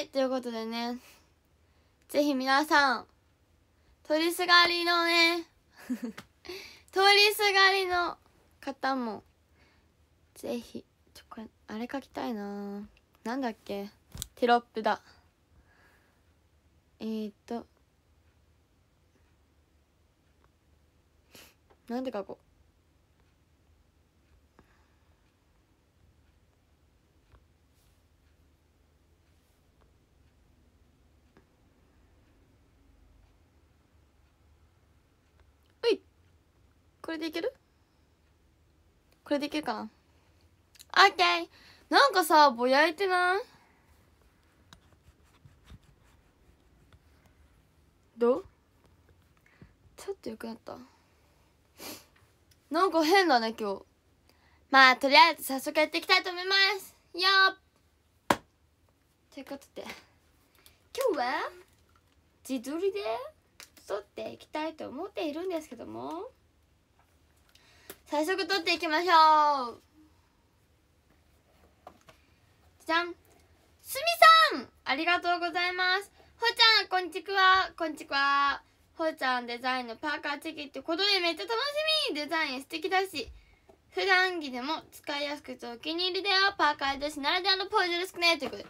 いということでねぜひ皆さん取りすがりのね取 りすがりの方もぜひちょこれあれ書きたいななんだっけテロップだえー、っとなんて書こうこれでいけるこれでいけるかなオッケーなんかさぼやいてないどうちょっとよくなったなんか変だね今日まあとりあえず早速やっていきたいと思いますよっということで今日は自撮りで撮っていきたいと思っているんですけども最速取っていきましょうじゃんすみさんありがとうございますほーちゃんこんちくわこんちくわほーちゃんデザインのパーカーチェキってことでめっちゃ楽しみデザイン素敵だし普段着でも使いやすくてお気に入りだよパーカー女子ならではのポーズですねということで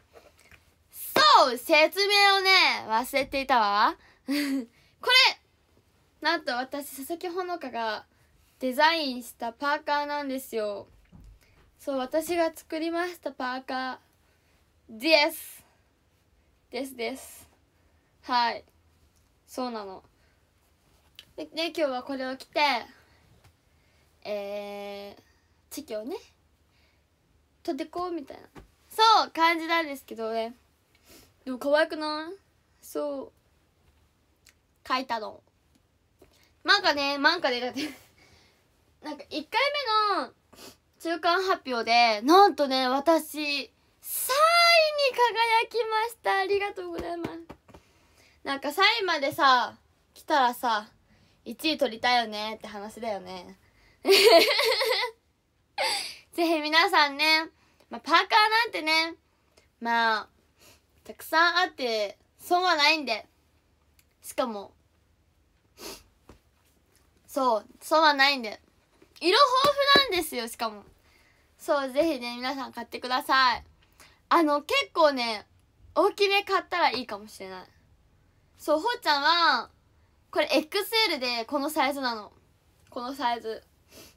そう説明をね忘れていたわ これなんと私佐々木ほのかがデザインしたパーカーなんですよそう私が作りましたパーカーですですですはいそうなのでね今日はこれを着てえー、地球をね取ってこうみたいなそう感じなんですけどねでも可愛くないそう書いたのなんかねんかでだってなんか1回目の中間発表でなんとね私3位に輝きましたありがとうございますなんか3位までさ来たらさ1位取りたいよねって話だよね ぜひ皆さんね、まあ、パーカーなんてねまあたくさんあって損はないんでしかもそう損はないんで色豊富なんですよしかもそうぜひね皆さん買ってくださいあの結構ね大きめ買ったらいいかもしれないそうほーちゃんはこれ XL でこのサイズなのこのサイズ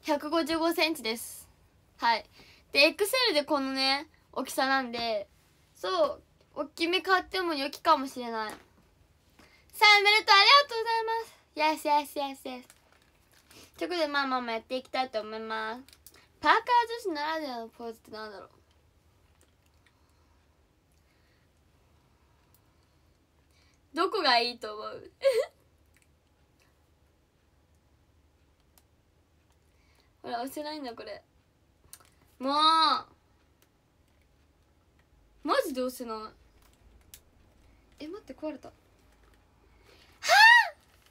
1 5 5センチですはいで XL でこのね大きさなんでそう大きめ買っても良きかもしれないさあおめでとうありがとうございますよしよしよしよし。s y ということでまあまあまあやっていきたいと思いますパーカー女子ならではのポーズってなんだろうどこがいいと思う ほら押せないんだこれもうマジで押せないえ待って壊れた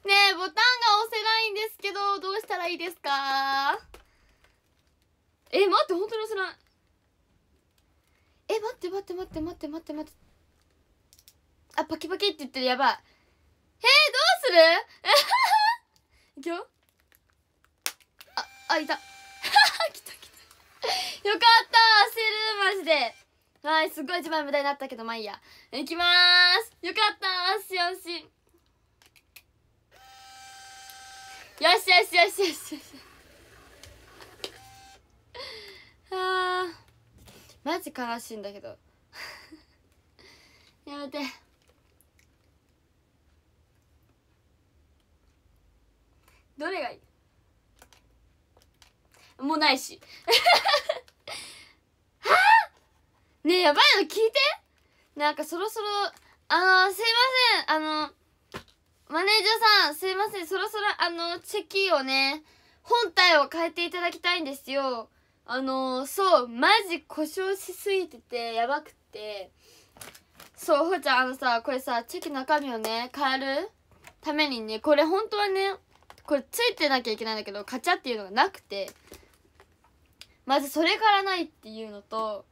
ねえボタンが押せないんですけどどうしたらいいですかえ待って本当に押せないえ待って待って待って待って待って待ってあパキパキって言ってるやばいえー、どうする いくよああいた 来た来たよかった焦るマジではいすごい一番無駄になったけどまあいいやいきますよかった安心安心よしよしよしよしよし あーマジ悲しいんだけど やめてどれがいいもうないし はあねえやばいの聞いてなんかそろそろあのすいませんあのマネージャーさん、すいません。そろそろ、あの、チェキをね、本体を変えていただきたいんですよ。あの、そう、マジ故障しすぎてて、やばくて。そう、ほーちゃん、あのさ、これさ、チェキ中身をね、変えるためにね、これ本当はね、これついてなきゃいけないんだけど、カチャっていうのがなくて、まずそれからないっていうのと、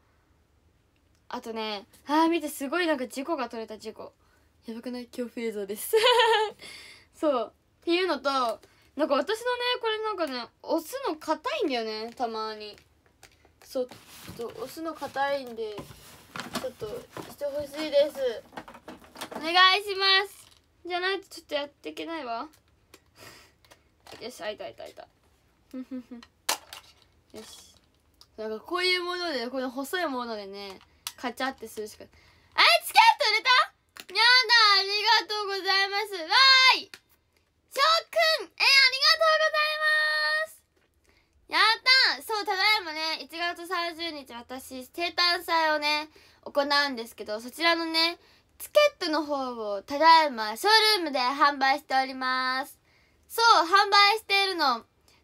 あとね、あー見て、すごいなんか事故が取れた事故。やばくない恐怖映像です そうっていうのとなんか私のねこれなんかね押すの硬いんだよねたまにそうちょっと押すの硬いんでちょっとしてほしいですお願いしますじゃないとちょっとやっていけないわ よしあいたいたいた よしなんかこういうものでこの細いものでねカチャってするしかあれチケット売れたやだありがとうございますわーいうくんえありがとうございますやったそうただいまね1月30日私生誕祭をね行うんですけどそちらのねチケットの方をただいまショールームで販売しておりますそう販売しているの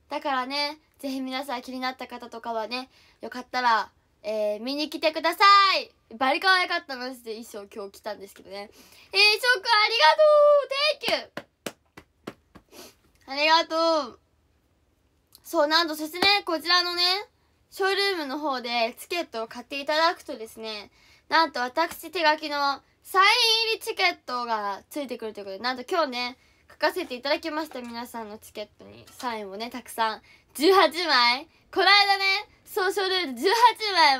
だからねぜひ皆さん気になった方とかはねよかったら、えー、見に来てくださいバリ可愛かったマジで衣装今日着たんですけどねえー、翔くんありがとう Thank you ありがとうそうなんとそしてねこちらのねショールームの方でチケットを買っていただくとですねなんと私手書きのサイン入りチケットがついてくるということでなんと今日ね書かせていただきました皆さんのチケットにサインをねたくさん18枚この間ね総書ルール18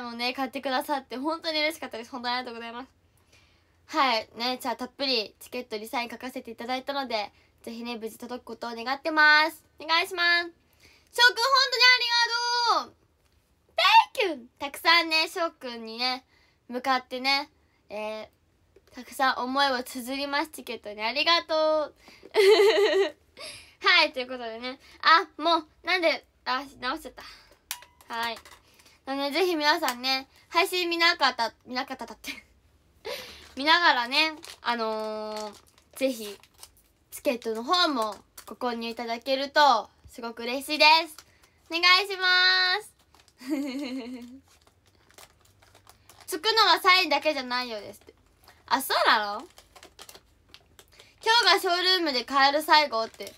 枚もね買ってくださって本当に嬉しかったです本当にありがとうございますはいねじゃあたっぷりチケットにサイン書かせていただいたのでぜひね無事届くことを願ってますお願いします翔くん本当にありがとう Thank you! たくさんね翔くんにね向かってねえー、たくさん思いを綴りますチケットにありがとうはいということでねあもうなんであ直しちゃったはい。なので、ぜひ皆さんね、配信見なかった、見なかっただって 見ながらね、あのー、ぜひ、チケットの方もご購入いただけると、すごく嬉しいです。お願いします。つくのはサインだけじゃないようですって。あ、そうなの今日がショールームで買える最後って。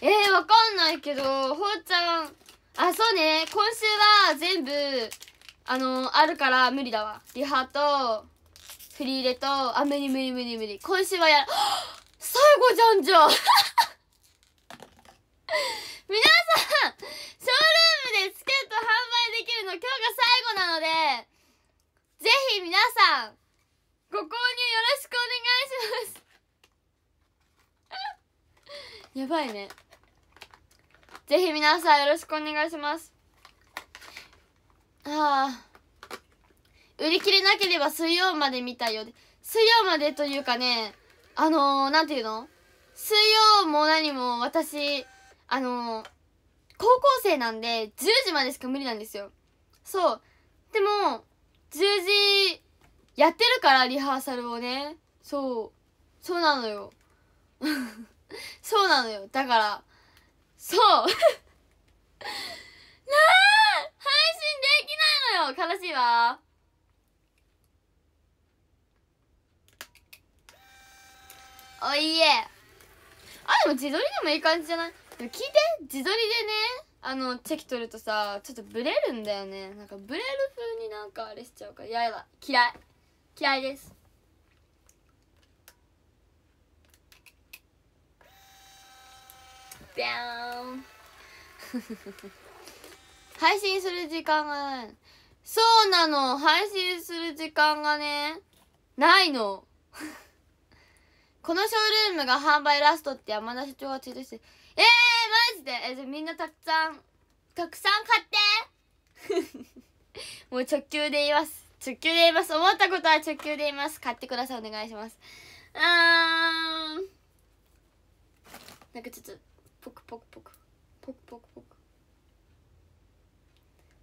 えー、わかんないけど、ほうちゃん、あそうね今週は全部あのあるから無理だわリハと振り入れとあ無理無理無理無理今週はや 最後じゃんじゃん 皆さんショールームでチケット販売できるの今日が最後なのでぜひ皆さんご購入よろしくお願いします やばいねぜひ皆さんよろしくお願いします。ああ。売り切れなければ水曜まで見たようで。水曜までというかね、あのー、なんていうの水曜も何も私、あのー、高校生なんで、10時までしか無理なんですよ。そう。でも、10時、やってるから、リハーサルをね。そう。そうなのよ。そうなのよ。だから、そう なあ配信できないのよ悲しいわおいえあでも自撮りでもいい感じじゃないでも聞いて自撮りでねあのチェキ取るとさちょっとブレるんだよねなんかブレる風になんかあれしちゃうから嫌嫌い嫌いですビャーン配信する時間がないそうなの配信する時間がねないの このショールームが販売ラストって山田社長がツイートしてえー、マジでえじゃみんなたくさんたくさん買って もう直球で言います直球で言います思ったことは直球で言います買ってくださいお願いしますうーんなんかちょっとポクポクポクポクポクポク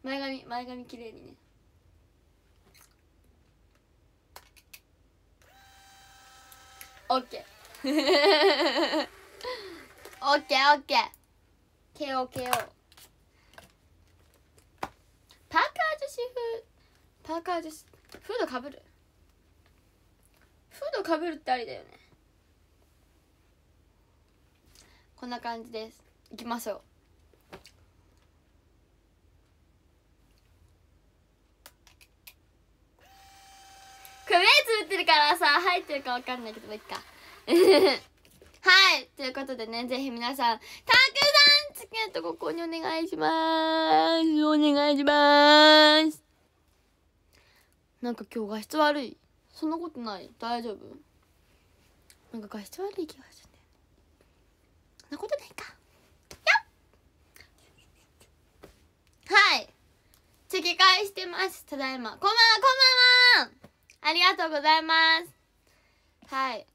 前髪前髪綺麗にねオッケー オッケーオッケー KOKO パーカー女子風パーカー女子フードかぶるフードかぶるってありだよねこんな感じですいきましょうこれ目つぶってるからさ入ってるか分かんないけどもいか はいということでねぜひ皆さんたくさんチケットここにお願いしますお願いしますなんか今日画質悪いそんなことない大丈夫なんか画質悪い気がするなことないかはいチェキしてますただいまこんばんはこんばんはありがとうございますはい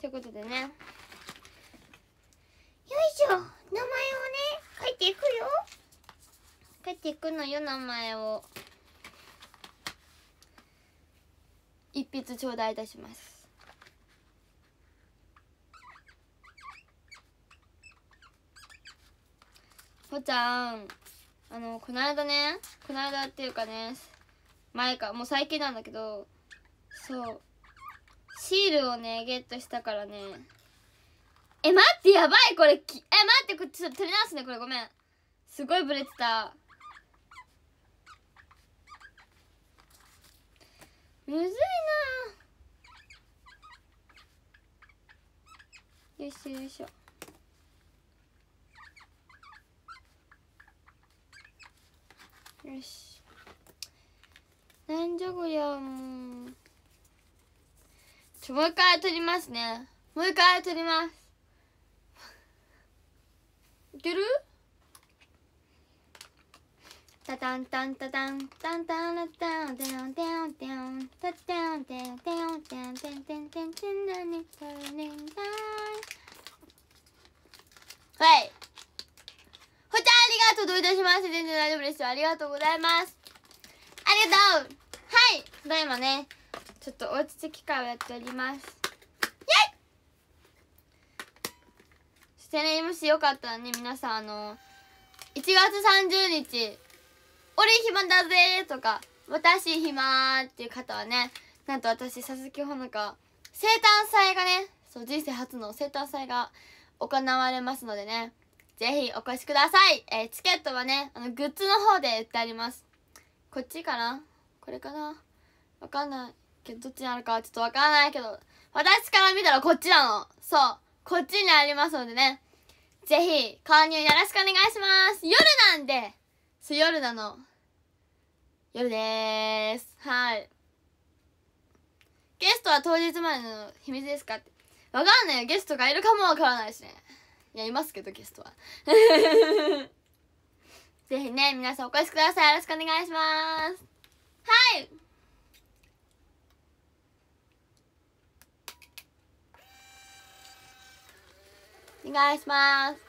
ということでねよいしょ名前をね書いていくよ書いていくのよ名前を。一筆頂戴いたしますぽちゃんあのこの間ねこの間っていうかね前かもう最近なんだけどそうシールをねゲットしたからねえ待ってやばいこれえ待ってこっち取り直すねこれごめんすごいブレてたむずいなよいしょよいしょよしなんじゃこりゃもうちょもう一回取りますねもう一回取りますいけるタタンタンタタンタンタンラタンンンンタンンンンンンンンタタはいほちゃんありがとうどういたします全然大丈夫ですよありがとうございますありがとうはいただいまねちょっとおうちき会をやっておりますイェイそしてねもしよかったらね皆さんあの1月30日俺暇だぜとか、私暇っていう方はね、なんと私、佐々木ほのか、生誕祭がね、そう、人生初の生誕祭が行われますのでね、ぜひお越しください。えー、チケットはね、あの、グッズの方で売ってあります。こっちかなこれかなわかんないけど、どっちにあるかはちょっとわからないけど、私から見たらこっちなの。そう。こっちにありますのでね。ぜひ、購入よろしくお願いします。夜なんで、そう、夜なの。夜です。はい。ゲストは当日までの秘密ですかって。わかんないよ。ゲストがいるかもわからないしね。いや、いますけど、ゲストは。ぜひね、皆さんお越しください。よろしくお願いします。はい。お願いします。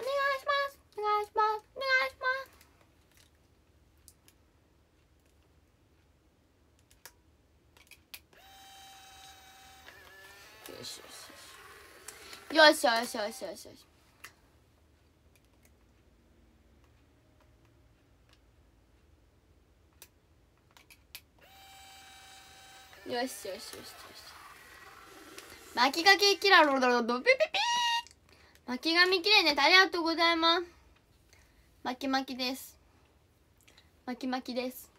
お願いします。お願いします。お願いします。よしよしよしよしよしよしよしよしよしよしよし巻きがけキラロロドピピピ巻き髪きれいねありがとうございます巻き巻きです巻き巻きです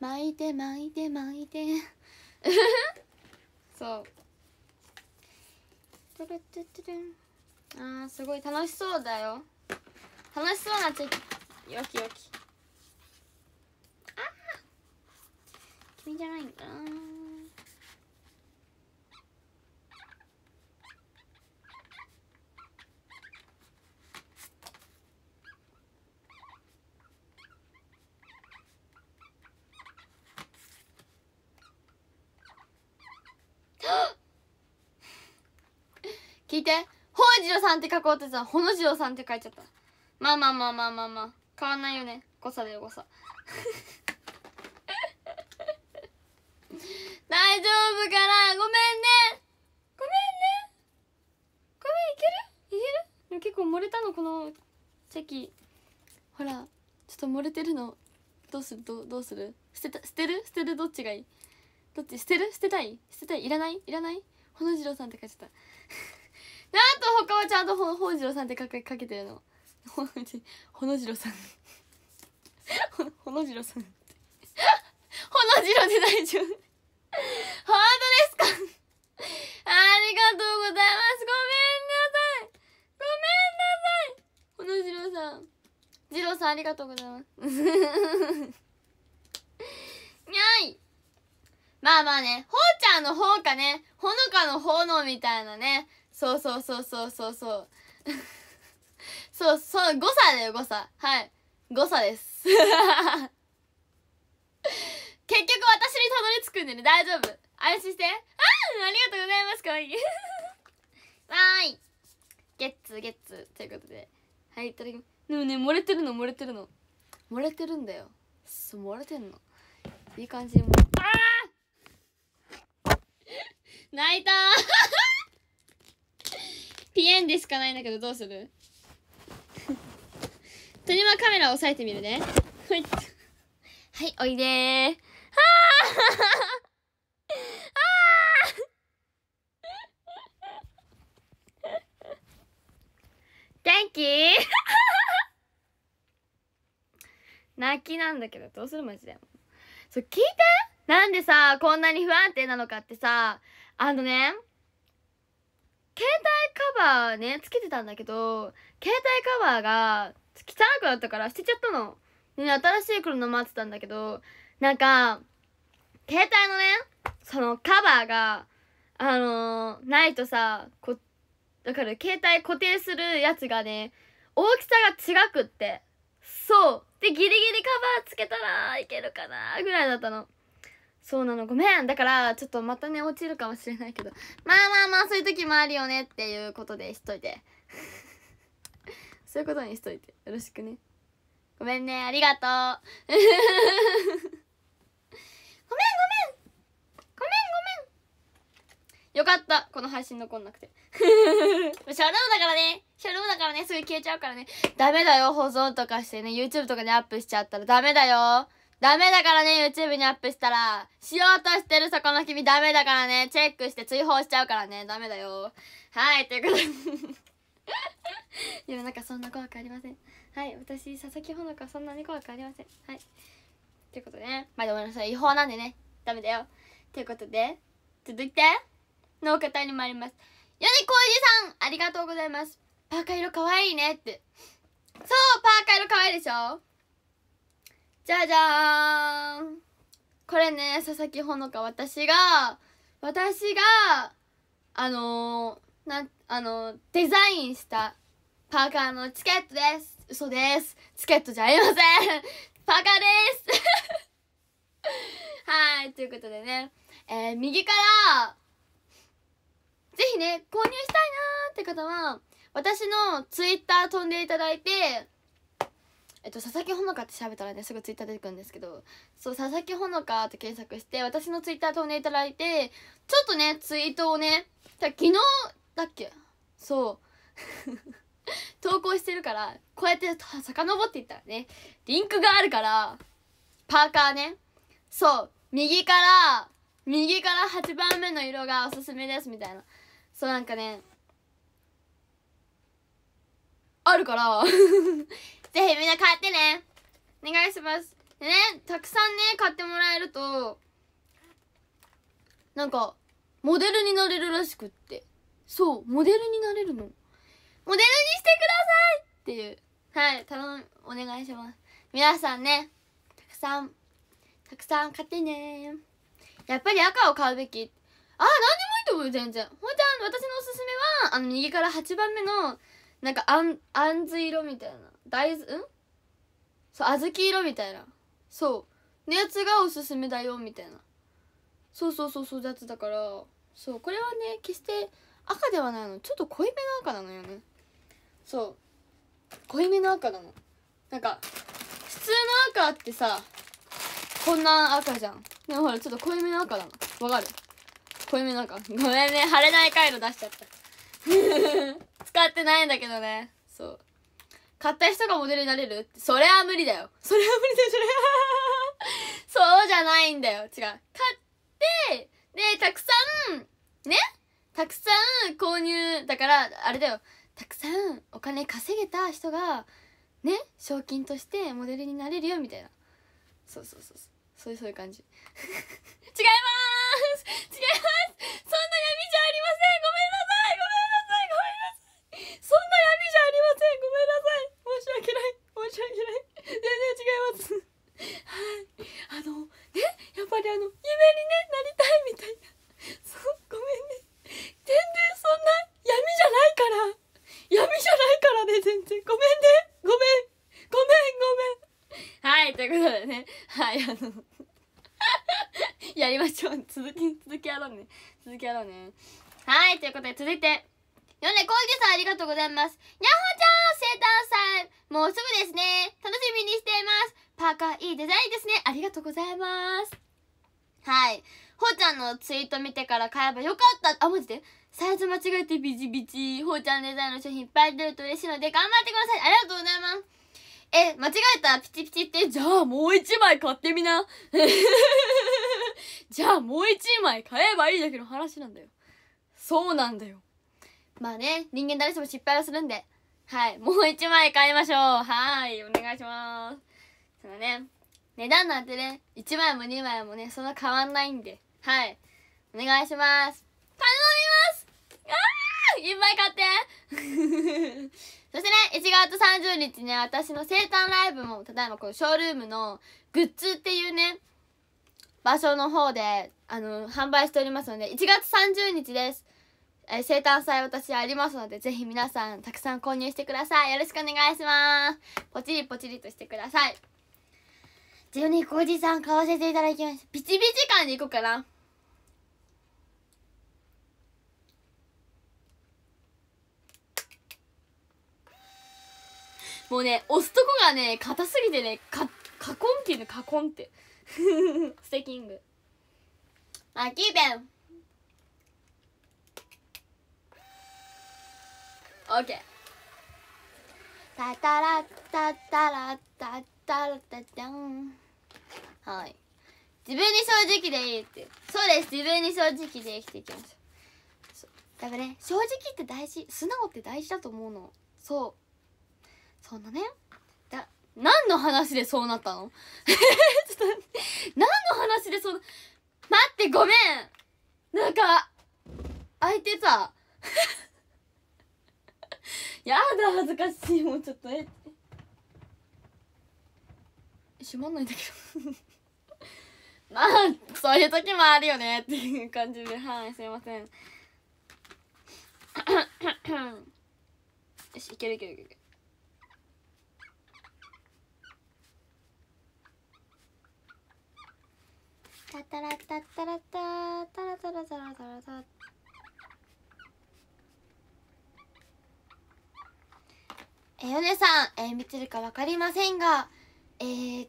巻いて巻いて巻いて そうあーすごい楽しそうだよ楽しそうなつよきよきあ君じゃないんだなて本次郎さんって書こうとてさ「ほのじろさんって書いちゃったまあまあまあまあまあまあ変わんないよね誤差だよ誤差 大丈夫かなごめんねごめんねごめんいけるいける結構漏れたのこのチェキほらちょっと漏れてるのどうするどどうする捨てた捨てる捨てるどっちがいいどっち捨てる捨てたい捨てたいいらないいらないほのじろうさんって書いちゃったなんと他はちゃんとほほ本じろさんってかけかけてるの ほのじろさんほのじろさんほのじろで大丈夫本当ですかありがとうございますごめんなさいごめんなさいほのじろさんじろさんありがとうございます にゃいまあまあね、ほうちゃんの方かね、ほのかのうのみたいなね、そうそうそうそうそうそう そうそう誤差だよ誤差はい誤差です 結局私にたどり着くんでね大丈夫安心してあありがとうございますか わいいはーいゲッツゲッツということではいいただきますでもね漏れてるの漏れてるの漏れてるんだよそう漏れてんのいい感じもああ泣いたピエンでしかないんだけどどうするとりまカメラ押さえてみるね はいおいでーは あ Thank you! 泣きなんだけどどうするマジでそう聞いてなんでさこんなに不安定なのかってさあのね携帯カバーねつけてたんだけど携帯カバーが汚くなったから捨てちゃったの。ね、新しい車待ってたんだけどなんか携帯のねそのカバーがあのー、ないとさこだから携帯固定するやつがね大きさが違くってそうでギリギリカバーつけたらいけるかなぐらいだったのそうなのごめんだからちょっとまたね落ちるかもしれないけどまあまあまあそういう時もあるよねっていうことでしといてそういうことにしといてよろしくねごめんねありがとう ごめんごめんごめんごめんよかったこの配信残んなくてシャルーだからねシャルーだからねすぐ消えちゃうからねダメだよ保存とかしてね YouTube とかでアップしちゃったらダメだよダメだからね、YouTube にアップしたら。しようとしてるそこの君ダメだからね。チェックして追放しちゃうからね。ダメだよ。はい、ということで世の なんかそんな怖くありません。はい、私、佐々木ほのかそんなに怖くありません。はい。ということでね。まあでもさい。違法なんでね。ダメだよ。ということで、続いて、の方に参ります。米ウジさん、ありがとうございます。パーカ色かわいいねって。そう、パーカ色かわいいでしょじゃじゃーんこれね佐々木ほのか私が私があのー、なあのー、デザインしたパーカーのチケットです嘘ですチケットじゃありません パーカーです はいということでねえー、右からぜひね購入したいなーって方は私のツイッター飛んでいただいてえっと、佐々木ほのかって調べたらねすぐツイッター出てくるんですけどそう佐々木ほのかって検索して私のツイッター飛んでいただいてちょっとねツイートをね昨日だっけそう 投稿してるからこうやって遡っていったらねリンクがあるからパーカーねそう右から右から8番目の色がおすすめですみたいなそうなんかねあるからぜひみんな買ってねお願いしますねたくさんね買ってもらえるとなんかモデルになれるらしくってそうモデルになれるのモデルにしてくださいっていうはい頼むお願いします皆さんねたくさんたくさん買ってねやっぱり赤を買うべきあ何でもいいと思う全然ほん私のおすすめはあの右から8番目のなんかあんあんず色みたいな大豆んそう小豆色みたいなそうのやつがおすすめだよみたいなそうそうそうそうやつだからそうこれはね決して赤ではないのちょっと濃いめの赤なのよねそう濃いめの赤なのなんか普通の赤ってさこんな赤じゃんでもほらちょっと濃いめの赤なのわかる濃いめの赤ごめんね腫れない回路出しちゃった 使ってないんだけどねそう買った人がモデルになれるそれは無理だよそれは無理だよそれはそうじゃないんだよ違う買ってでたくさんねたくさん購入だからあれだよたくさんお金稼げた人がね賞金としてモデルになれるよみたいなそうそうそうそうそういうそういう感じ 違います違いますそんな闇じゃありませんごめんなさいごめんなさいそんな闇じゃありませんごめんなさい申し訳ない申し訳ない全然違いますはいあのねやっぱりあの夢にねなりたいみたいなそうごめんね全然そんな闇じゃないから闇じゃないからね全然ごめんねごめんごめんごめんはいということでねはいあのやりましょう続き続きやろうね続きやろうねはいということで続いてヨネコウジさんありがとうございます。にゃほちゃん生誕祭もうすぐですね。楽しみにしています。パーカーいいデザインですね。ありがとうございます。はい。ほうちゃんのツイート見てから買えばよかった。あ、マジでサイズ間違えてビチビチ。ほうちゃんデザインの商品いっぱい出ると嬉しいので頑張ってください。ありがとうございます。え、間違えたピチピチって、じゃあもう一枚買ってみな。じゃあもう一枚買えばいいだけの話なんだよ。そうなんだよ。まあね人間誰しも失敗はするんではいもう一枚買いましょうはいお願いしますそのね値段なんてね一枚も二枚もねそんな変わんないんではいお願いします頼みますあーいっぱい買って そしてね1月30日ね私の生誕ライブもただいまこうショールームのグッズっていうね場所の方であの販売しておりますので1月30日ですえー、生誕祭私ありますので、ぜひ皆さんたくさん購入してください。よろしくお願いします。ポチリポチリとしてください。ジョニコジさん買わせていただきました。ピチピチ感でいこうかな。もうね、押すとこがね、硬すぎてね、か、カコンっていうの、カコンって。ステキング。あ、キーペンオッケータタラタタラタタラタゃんはい自分に正直でいいってそうです自分に正直で生きていきましょうだからね正直って大事素直って大事だと思うのそうそんなねだ何の話でそうなったの ちょっと何の話でそうな待ってごめんなんか相手さ やだ恥ずかしいもうちょっとえ閉まんないんだけど まあそういう時もあるよねっていう感じではいすいません よしいけるいけるいけるタタラタタラタタラタラタラタラタえヨネさん、え見てるか分かりませんが、えー、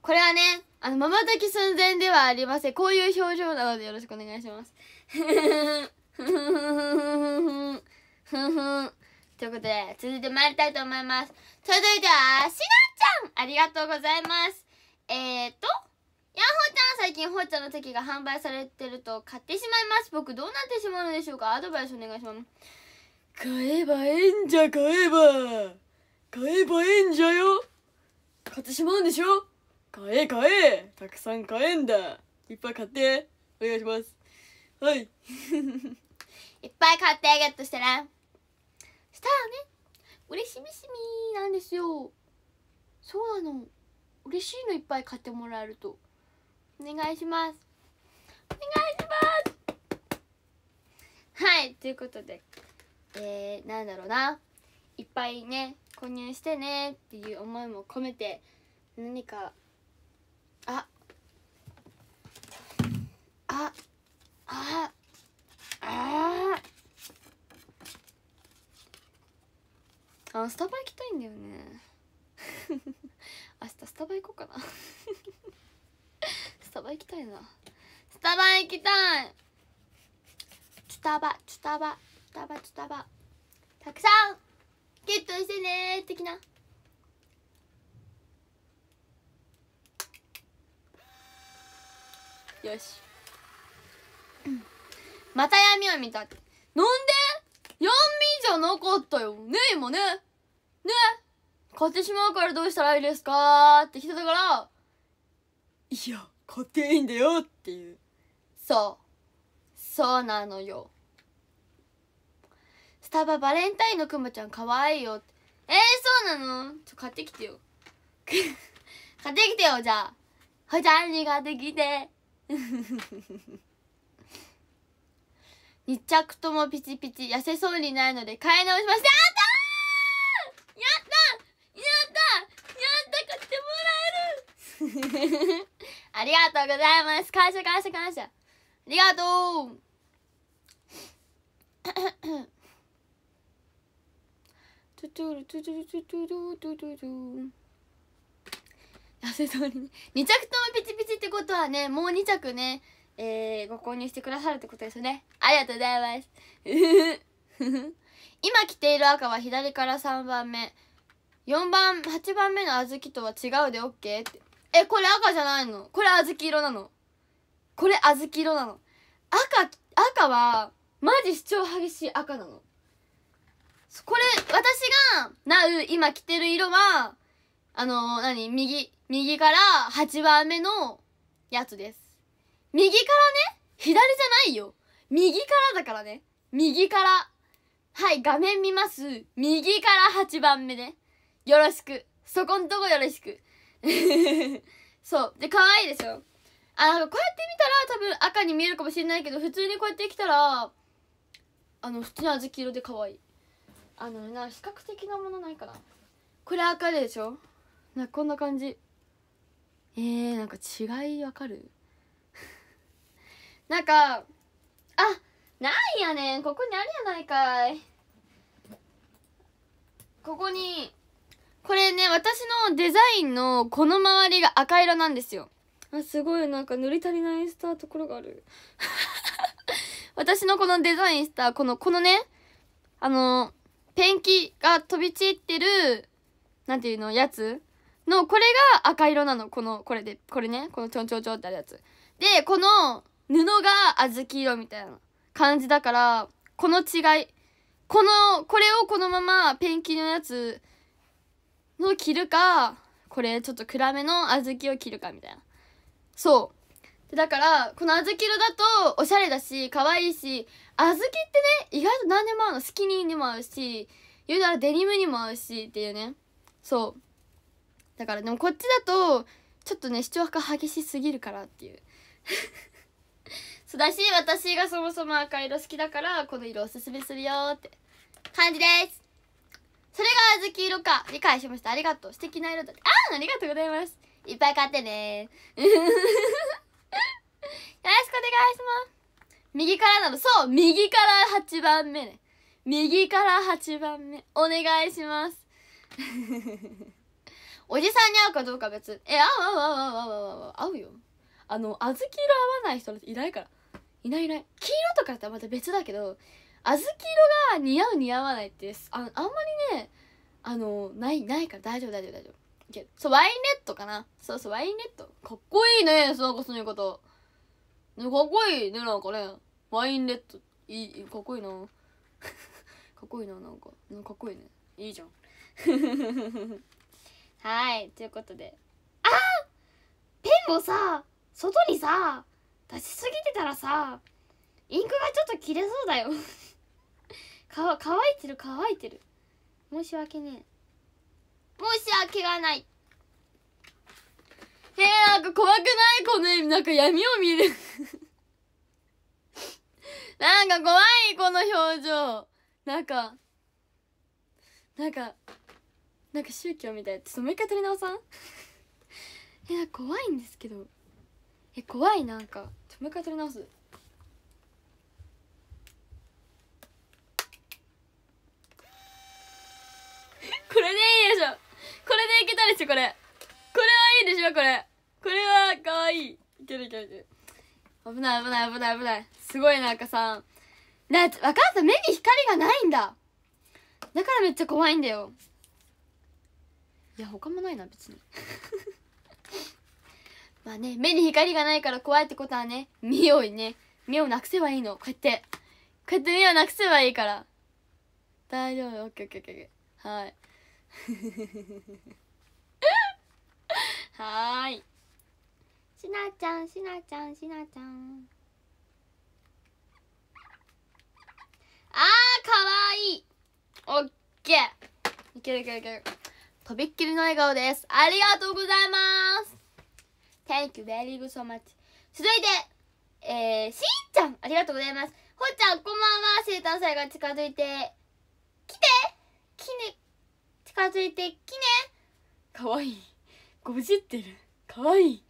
これはね、あの、まばたき寸前ではありません。こういう表情なのでよろしくお願いします。ふふふふふふふふ。ということで、続いて参りたいと思います。続いては、しなちゃんありがとうございます。えーと、ヤンホーちゃん最近ほーちゃんの席が販売されてると買ってしまいます。僕どうなってしまうのでしょうかアドバイスお願いします。買えばええんじゃ買えば買えばええんじゃよ買ってしまうんでしょ買え買えたくさん買えんだいっぱい買ってお願いしますはい いっぱい買ってゲットしてねしたらね嬉しみしみなんですよそうなの嬉しいのいっぱい買ってもらえるとお願いしますお願いしますはいということでえー、なんだろうないっぱいね購入してねっていう思いも込めて何かあああああスタバ行きたいんだよね 明日スタバ行こうかな スタバ行きたいなスタバ行きたいスタバスタバタバツタバたくさんゲットしてね的なよし、また闇を見たなんで闇じゃなかったよね今ねね買ってしまうからどうしたらいいですかって来てたからいや買っていいんだよっていうそうそうなのよタババレンタインのくまちゃんかわいいよえー、そうなのちょ買ってきてよ 買ってきてよじゃあほちゃんに買ってきて2 着ともピチピチ痩せそうにないので買い直しましたやったやったやったやった買ってもらえる ありがとうございます感謝感謝感謝ありがとうトゥトゥルトゥトゥトゥトゥトゥトゥトゥせそうに2着ともピチピチってことはねもう2着ねえー、ご購入してくださるってことですよねありがとうございます今着ている赤は左から3番目4番8番目の小豆とは違うで OK ってえこれ赤じゃないのこれ小豆色なのこれ小豆色なの赤赤はマジ主張激しい赤なのこれ、私が、なう、今着てる色は、あのー、何、右、右から8番目のやつです。右からね、左じゃないよ。右からだからね。右から。はい、画面見ます。右から8番目ね。よろしく。そこんとこよろしく。そう。で、可愛いでしょ。あ、なんかこうやって見たら多分赤に見えるかもしれないけど、普通にこうやって来たら、あの、普通の小豆色で可愛い。あのな比較的なものないかなこれ赤でしょなこんな感じえー、なんか違いわかる なんかあないやねんここにあるやないかいここにこれね私のデザインのこの周りが赤色なんですよあすごいなんか塗り足りないしたところがある 私のこのデザインしたこのこのねあのペンキが飛び散ってる、なんていうの、やつの、これが赤色なの。この、これで、これね、このちょんちょんちょんってあるやつ。で、この布が小豆色みたいな感じだから、この違い。この、これをこのままペンキのやつの着るか、これちょっと暗めの小豆を着るかみたいな。そう。だから、この小豆色だとおしゃれだし、可愛いし、小豆ってね意外と何でも合うのスキニーにも合うし言うならデニムにも合うしっていうねそうだからでもこっちだとちょっとね視聴が激しすぎるからっていう そうだし私がそもそも赤色好きだからこの色おすすめするよって感じですそれが小豆色か理解しましたありがとう素敵な色だあありがとうございますいっぱい買ってね よろしくお願いします右からなのそう右から8番目ね右から8番目お願いします おじさんに会うかどうか別え合う合う合う合う合う合う合うよあの小豆色合わない人いないからいないいない黄色とかっらまた別だけど小豆色が似合う似合わないってああんまりねあのないないから大丈夫大丈夫大丈夫そうワインレッドかなそうそうワインレッドかっこいいねそうこそのいうことかっこいいねなんかねワインレッドいいかっこいいな かっこいいななんかかっこいいねいいじゃん はいということであペンをさ外にさ出しすぎてたらさインクがちょっと切れそうだよ か乾いてる乾いてる申し訳ねえ申し訳がないえー、なんか怖くないこの味、なんか闇を見る なんか怖い、この表情。なんか、なんか、なんか宗教みたい。ちょっともう一回撮り直さん え、怖いんですけど。え、怖い、なんか。ちょ、もう一回撮り直す。これでいいでしょこれでいけたでしょこれれはいいでしょこれこれはかわいいいけるいけるいける危ない危ない危ない危ないすごいなんかさだって分かった目に光がないんだだからめっちゃ怖いんだよいや他もないな別に まあね目に光がないから怖いってことはね目をね目をなくせばいいのこうやってこうやって目をなくせばいいから大丈夫オッケーオッケーオッケーはいはいしなちゃんしなちゃんしなちゃんあーかわいいオッケーいけるいけるいけるとびっきりの笑顔ですありがとうございます Thank you very much 続いてえー、しんちゃんありがとうございますほっちゃんこんばんは生誕祭が近づいて来て来ね近づいてきねかわいいごじってるかわいい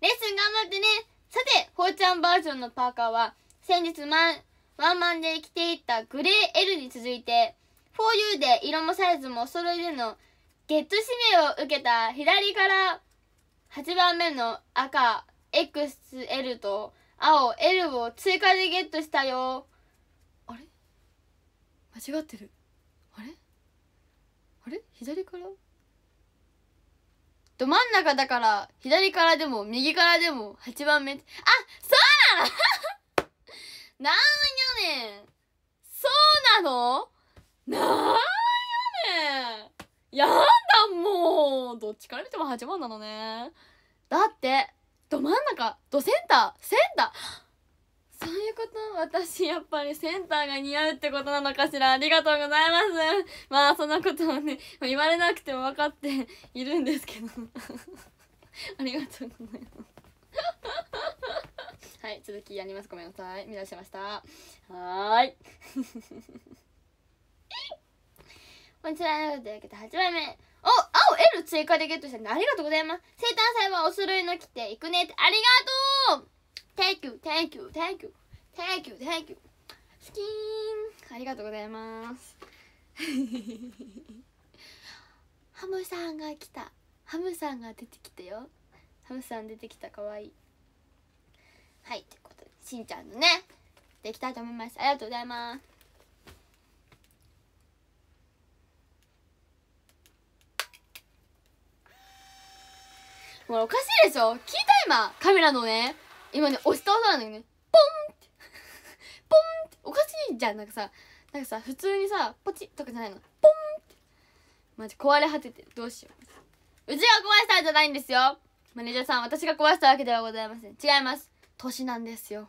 レッスン頑張ってねさてほうちゃんバージョンのパーカーは先日ワンワンマンで着ていたグレー L に続いて 4U で色もサイズもお揃いでのゲット指名を受けた左から8番目の赤 XL と青 L を追加でゲットしたよあれ間違ってるあれあれ左からど真ん中だから左からでも右からでも8番目あそうなのなんやねんそうなのなんやねんやだもうどっちから見ても8番なのねだってど真ん中どセンターセンターそういうこと私やっぱりセンターが似合うってことなのかしらありがとうございますまあそんなことをね言われなくても分かっているんですけどありがとうございますはい続きやりますごめんなさい見出しましたはいこんにちはというわけで8枚目お青 L 追加でゲットしたんでありがとうございます生誕祭はお揃いの着て行くねってありがとう Thank you, thank you, thank you, thank you, thank you. スキンありがとうございます。ハムさんが来た。ハムさんが出てきたよ。ハムさん出てきた、かわいい。はい、ということで、しんちゃんのね、できたいと思います。ありがとうございます。もうおかしいでしょ聞いた今カメラのね今ね押した音なのねポンってポンっておかしいじゃんなんかさなんかさ普通にさポチッとかじゃないのポンってマジ壊れ果ててどうしよううちが壊したんじゃないんですよマネージャーさん私が壊したわけではございません違います年なんですよ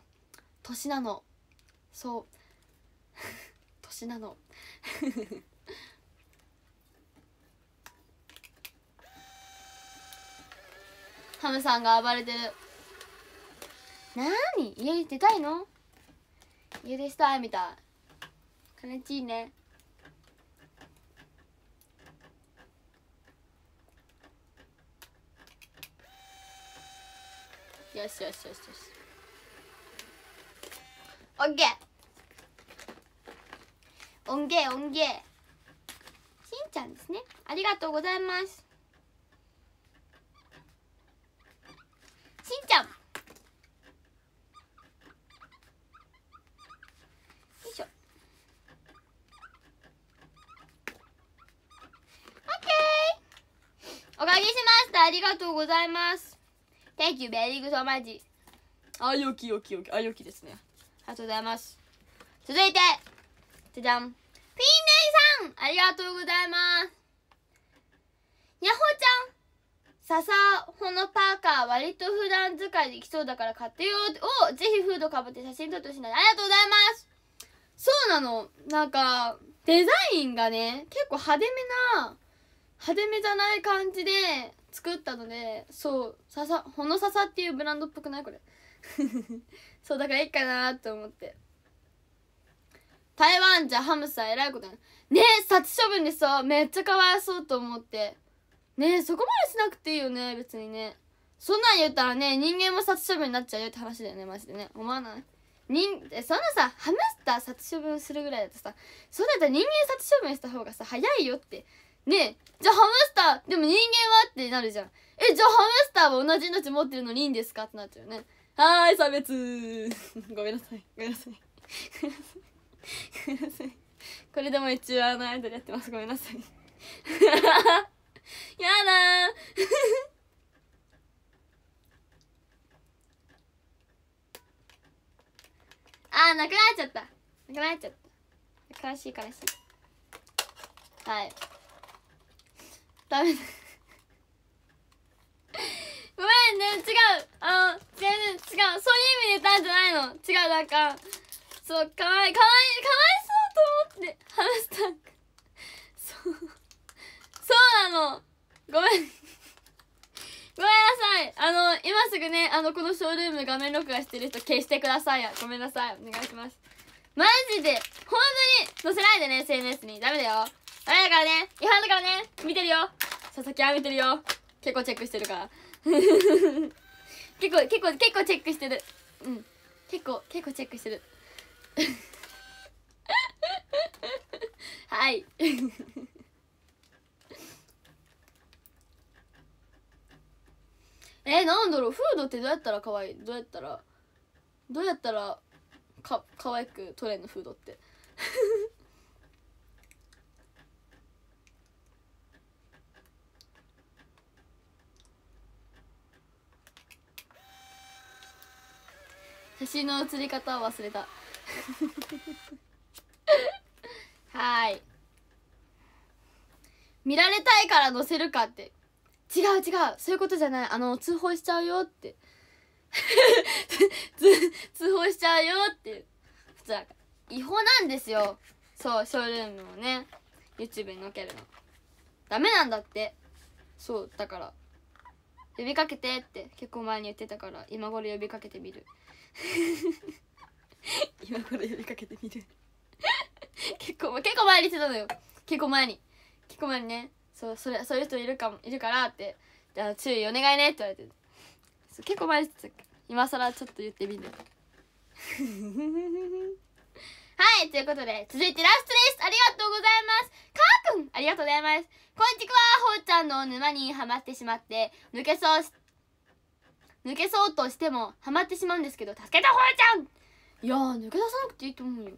年なのそう 年なの ハムさんが暴れてるなに家出たいの家出したいみたい金ちいねよしよしよしよしオッケーオンゲーオゲーしんちゃんですねありがとうございますしんちゃんりしましたありがとうございます Thank you very good so much あよきよきよきあよきですねありがとうございます続いてじゃじゃんフィンレイさんありがとうございますヤほちゃん笹穂のパーカー割と普段使いできそうだから買ってよおぜひフードかぶって写真撮ってほしいなありがとうございますそうなのなんかデザインがね結構派手めな派手めじゃない感じで作ったのでそうささほのささっていうブランドっぽくないこれ そうだからいいかなと思って台湾じゃハムさん偉いことないねえ殺処分でさめっちゃかわいそうと思ってねえそこまでしなくていいよね別にねそんなん言ったらね人間も殺処分になっちゃうよって話だよねマジでね思わない人そんなさハムスター殺処分するぐらいだとさそんなやったら人間殺処分した方がさ早いよってねえじゃあハムスターでも人間はってなるじゃんえじゃあハムスターは同じ命持ってるのにいいんですかってなっちゃうよねはーい差別 ごめんなさいごめんなさいごめんなさいこれでも一応あのアイドルやってますごめんなさい やだ あーなくなっちゃったなくなっちゃった悲しい悲しいはいごめんね違うあの全然違うそういう意味で言ったんじゃないの違うなんかそうかわいかわいかわいそうと思って話したそうそうなのごめんごめんなさいあの今すぐねあのこのショールーム画面録画してる人消してくださいやごめんなさいお願いしますマジで本当に載せないでね SNS にダメだよダメだからね違反だからね見てるよ佐々木あ見てるよ結構チェックしてるから 結構結構結構チェックしてるうん結構結構チェックしてる はい えなんだろうフードってどうやったら可愛いどうやったらどうやったらか可愛く取れんのフードって写真の写り方を忘れた はい見られたいから載せるかって違う違うそういうことじゃないあの通報しちゃうよって 通報しちゃうよって普通は違法なんですよそうショールームをね YouTube に載けるのダメなんだってそうだから呼びかけてって結構前に言ってたから今頃呼びかけてみる今頃呼びかけてみる結構結構前にしてたのよ結構前に結構前にねそうそれそういう人いるかもいるからってじゃあ注意お願いねって言われて結構前にしてた今更ちょっと言ってみるはいということで続いてラストですありがとうございますかーくんありがとうございますこんにちはほうちゃんの沼にはまってしまって抜けそうして抜けそうとしてもハマってしまうんですけど助けたほえちゃんいや抜け出さなくていいと思うよ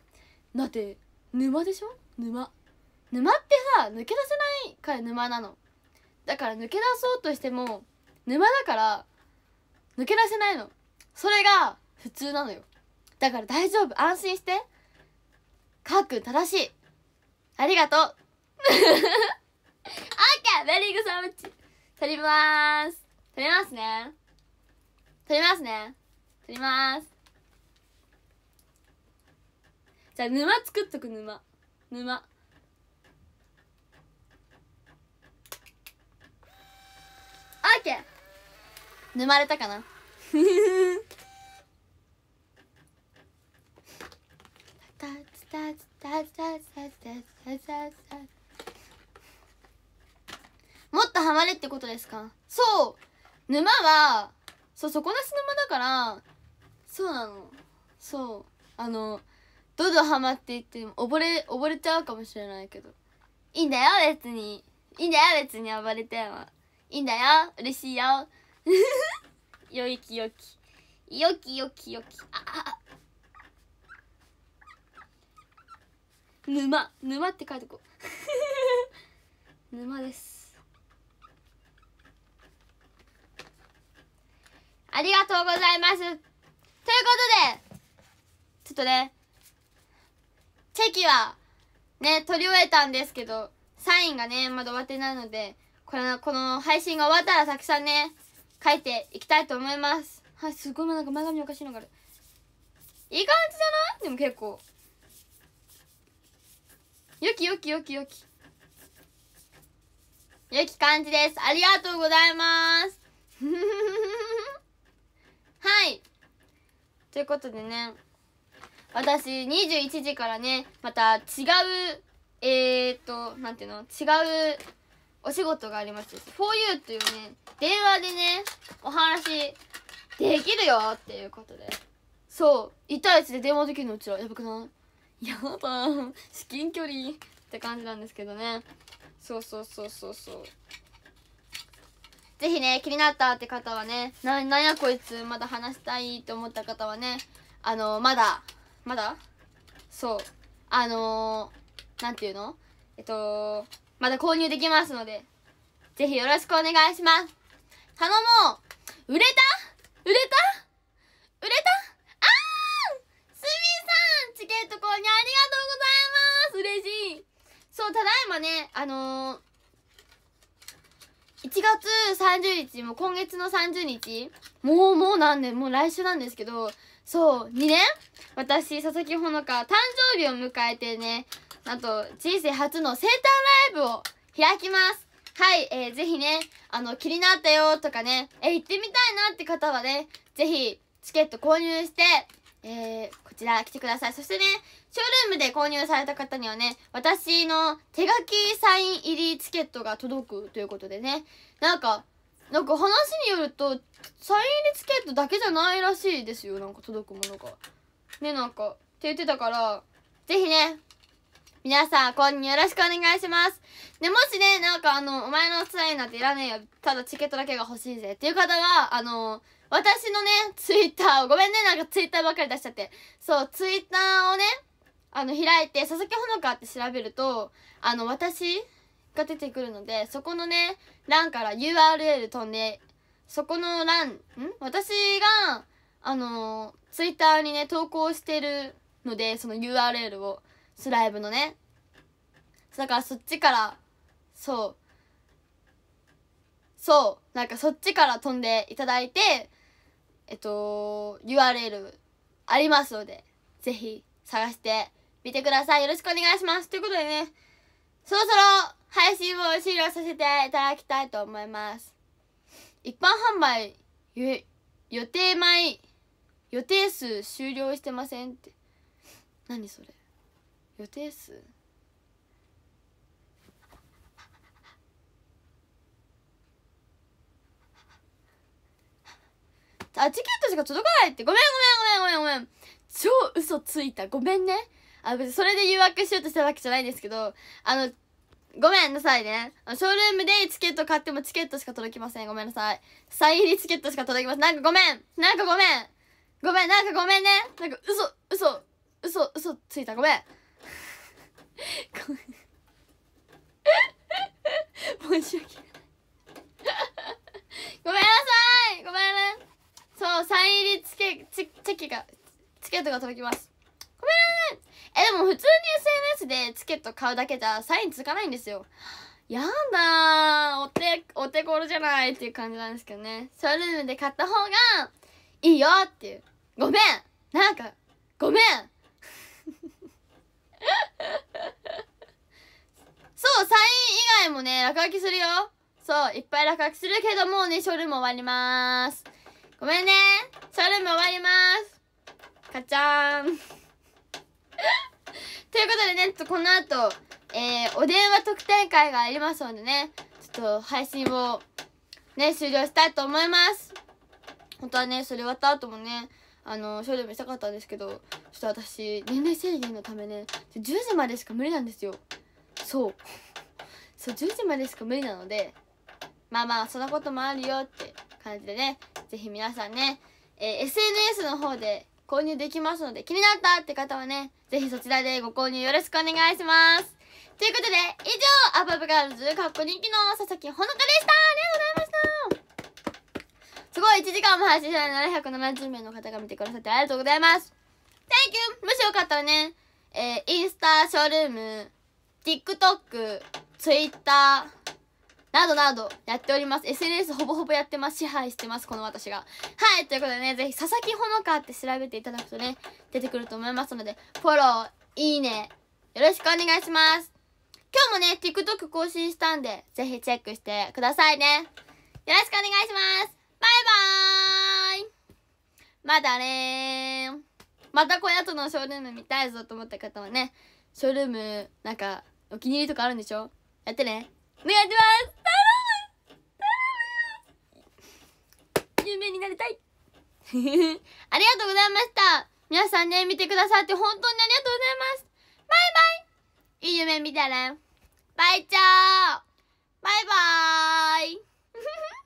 だって沼でしょ沼沼ってさ抜け出せないから沼なのだから抜け出そうとしても沼だから抜け出せないのそれが普通なのよだから大丈夫安心してかっくん正しいありがとう ケーベリーグサムチ取ります取りますね撮りますね撮りますじゃあ沼作っとく沼沼オッケー沼れたかなもっとハマれってことですかそう沼はそう底なし沼だからそうなのそうあのどんどんハマっていって溺れ溺れちゃうかもしれないけどいいんだよ別にいいんだよ別に暴れてはいいんだよ嬉しいよ よいきよきよきよきよきあ沼沼って書いてこう 沼ですありがとうございます。ということで、ちょっとね、チェキは、ね、撮り終えたんですけど、サインがね、まだ終わってないので、この、この配信が終わったらたくさんね、書いていきたいと思います。はい、すごいなんか前髪おかしいのがある。いい感じじゃないでも結構。よきよきよきよき。良き感じです。ありがとうございます。ということでね私21時からねまた違うえー、っと何ていうの違うお仕事がありまして o u というね電話でねお話できるよっていうことでそう1対1で電話できるのうちらやばくないやば至近距離って感じなんですけどねそうそうそうそうそうぜひね、気になったって方はね、な、なんやこいつ、まだ話したいって思った方はね、あの、まだ、まだそう。あのー、なんていうのえっと、まだ購入できますので、ぜひよろしくお願いします。頼もう売れた売れた売れたあーすみさんチケット購入ありがとうございます嬉しいそう、ただいまね、あのー1月30日も今月の30日もうもうなんでもう来週なんですけどそう2年私佐々木ほのか誕生日を迎えてねなんと人生初の生誕ライブを開きますはい、えー、ぜひね、あの、気になったよとかね、えー、行ってみたいなって方はね、ぜひ、チケット購入して、えー、こちら来てください。そしてね、ショールームで購入された方にはね、私の手書きサイン入りチケットが届くということでね、なんか、なんか話によると、サイン入りチケットだけじゃないらしいですよ、なんか届くものが。ね、なんか、って言ってたから、ぜひね、皆さん、購入よろしくお願いします。で、もしね、なんかあの、お前のサインなんていらねえよ、ただチケットだけが欲しいぜっていう方は、あの私のね、ツイッターを、ごめんね、なんかツイッターばっかり出しちゃって。そう、ツイッターをね、あの、開いて、佐々木ほのかって調べると、あの、私が出てくるので、そこのね、欄から URL 飛んで、そこの欄、ん私が、あの、ツイッターにね、投稿してるので、その URL を、スライブのね。だからそっちから、そう。そう。なんかそっちから飛んでいただいて、えっと URL ありますのでぜひ探してみてくださいよろしくお願いしますということでねそろそろ配信を終了させていただきたいと思います一般販売予定前予定数終了してませんって何それ予定数あ、チケットしか届かないって。ごめんごめんごめんごめんごめん。超嘘ついた。ごめんね。あ、別にそれで誘惑しようとしたわけじゃないんですけど、あの、ごめんなさいね。ショールームでチケット買ってもチケットしか届きません。ごめんなさい。サイン入りチケットしか届きません。なんかごめんなんかごめんごめんなんかごめんねなんか嘘、嘘、嘘、嘘ついた。ごめん。ごめん。申し訳ない。ごめんなさいごめんねそうサイン入りチケチチキがチケットが届きますごめんえでも普通に SNS でチケット買うだけじゃサインつかないんですよやだお手お手頃じゃないっていう感じなんですけどねショールームで買った方がいいよっていうごめんなんかごめん そうサイン以外もね落書きするよそういっぱい落書きするけどもうねショールーム終わりますごめんねショールーム終わりますかちゃーん ということでね、ちょっとこの後、えー、お電話特典会がありますのでね、ちょっと配信をね、終了したいと思います。本当はね、それ終わった後もね、あの、ショールームしたかったんですけど、ちょっと私、年齢制限のためね、10時までしか無理なんですよ。そう。そう、10時までしか無理なので、まあまあ、そんなこともあるよって感じでね、ぜひ皆さんね、えー、SNS の方で購入できますので、気になったって方はね、ぜひそちらでご購入よろしくお願いします。ということで、以上、アパブガールズ、かっこ人気の佐々木ほのかでしたありがとうございましたすごい、1時間も配信したら770名の方が見てくださってありがとうございます。Thank you! もしよかったらね、えー、インスタ、ショールーム、TikTok、Twitter、などなどやっております SNS ほぼほぼやってます支配してますこの私がはいということでねぜひ佐々木ほのかって調べていただくとね出てくると思いますのでフォローいいねよろしくお願いします今日もね TikTok 更新したんでぜひチェックしてくださいねよろしくお願いしますバイバーイまだねまたこやつのショールーム見たいぞと思った方はねショールームなんかお気に入りとかあるんでしょやってねお願いします有名になりたい ありがとうございました皆さんね、見てくださって本当にありがとうございますバイバイいい夢見てねバイチャーバイバーイ